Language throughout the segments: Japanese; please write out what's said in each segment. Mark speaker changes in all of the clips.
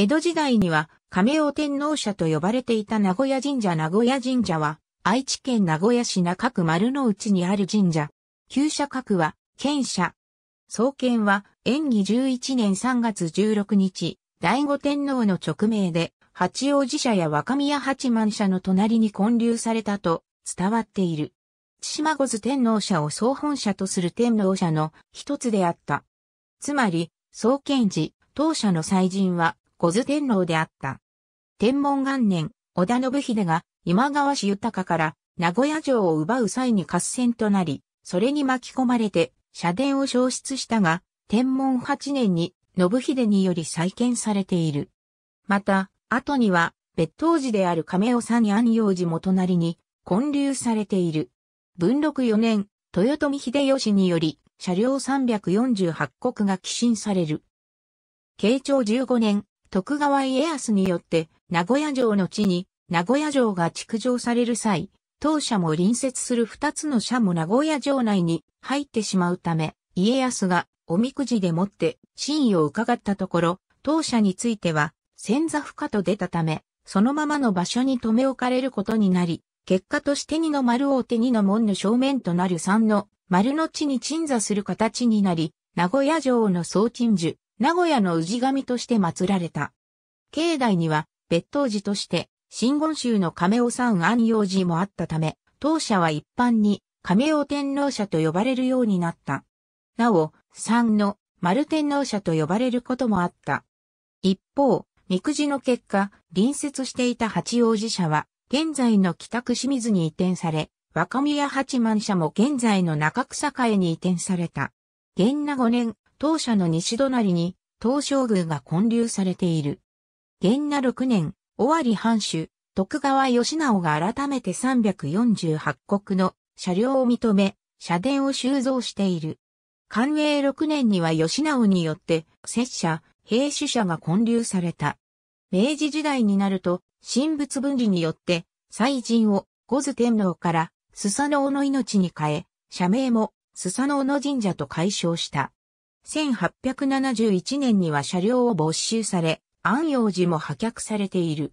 Speaker 1: 江戸時代には亀尾天皇社と呼ばれていた名古屋神社名古屋神社は愛知県名古屋市中区丸の内にある神社。旧社格は県社。創建は延義11年3月16日、第五天皇の直命で八王子社や若宮八幡社の隣に建立されたと伝わっている。千島五津天皇社を総本社とする天皇社の一つであった。つまり、創建時、当社の祭神は小津天皇であった。天文元年、織田信秀が今川氏豊から名古屋城を奪う際に合戦となり、それに巻き込まれて社殿を消失したが、天文8年に信秀により再建されている。また、後には別当時である亀尾山に安陽寺も隣に建立されている。文禄4年、豊臣秀吉により車両348国が寄進される。慶長15年、徳川家康によって名古屋城の地に名古屋城が築城される際、当社も隣接する二つの社も名古屋城内に入ってしまうため、家康がおみくじでもって真意を伺ったところ、当社については、千座不可と出たため、そのままの場所に留め置かれることになり、結果として二の丸を手二の門の正面となる三の丸の地に鎮座する形になり、名古屋城の総鎮守、名古屋の氏神として祀られた。境内には別当寺として、真言宗の亀尾山安養寺もあったため、当社は一般に亀尾天皇社と呼ばれるようになった。なお、三の丸天皇社と呼ばれることもあった。一方、みくじの結果、隣接していた八王子社は、現在の北区清水に移転され、若宮八幡社も現在の中草会に移転された。元名五年、当社の西隣に東照宮が建立されている。元那六年、尾張藩主、徳川義直が改めて348国の車両を認め、社殿を収蔵している。寛永六年には義直によって、拙者、兵主者が建立された。明治時代になると、神仏分離によって、祭神を、五頭天皇から、須佐能の命に変え、社名も、須佐能の神社と解消した。1871年には車両を没収され、安陽寺も破却されている。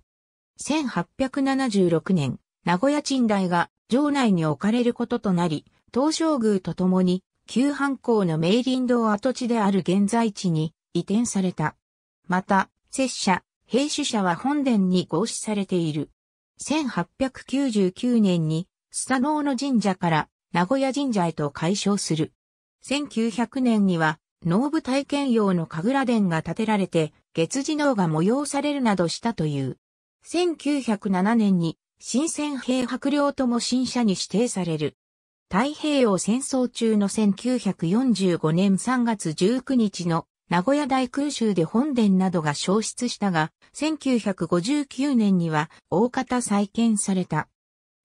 Speaker 1: 1876年、名古屋賃貸が城内に置かれることとなり、東照宮と共に、旧藩校の明林堂跡地である現在地に移転された。また、拙者、兵士者は本殿に合祀されている。1899年に、スタノーの神社から名古屋神社へと改称する。1900年には、農部体験用の神楽殿が建てられて、月次能が催されるなどしたという。1907年に、新鮮兵白領とも新社に指定される。太平洋戦争中の1945年3月19日の名古屋大空襲で本殿などが消失したが、1959年には大方再建された。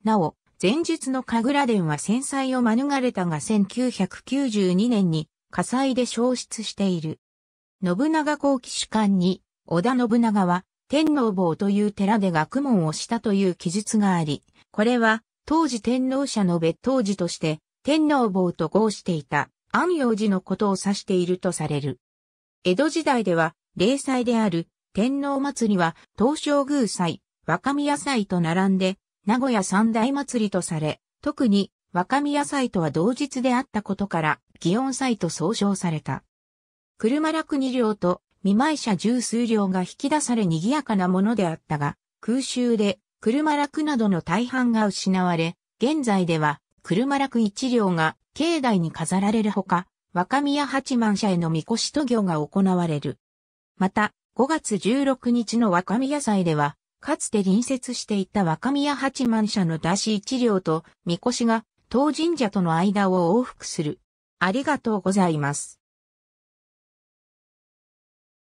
Speaker 1: なお、前述の神楽殿は戦災を免れたが1992年に火災で消失している。信長公期主観に、織田信長は天皇坊という寺で学問をしたという記述があり、これは当時天皇社の別当時として天皇坊と号していた安陽寺のことを指しているとされる。江戸時代では、例祭である天皇祭りは東照宮祭、若宮祭と並んで、名古屋三大祭りとされ、特に若宮祭とは同日であったことから、祇園祭と総称された。車楽二両と見舞者十数両が引き出され賑やかなものであったが、空襲で車楽などの大半が失われ、現在では車楽一両が境内に飾られるほか、若宮八幡社へのみこしと行が行われる。また、5月16日の若宮祭では、かつて隣接していた若宮八幡社の出し一両と、みこしが、当神社との間を往復する。ありがとうございます。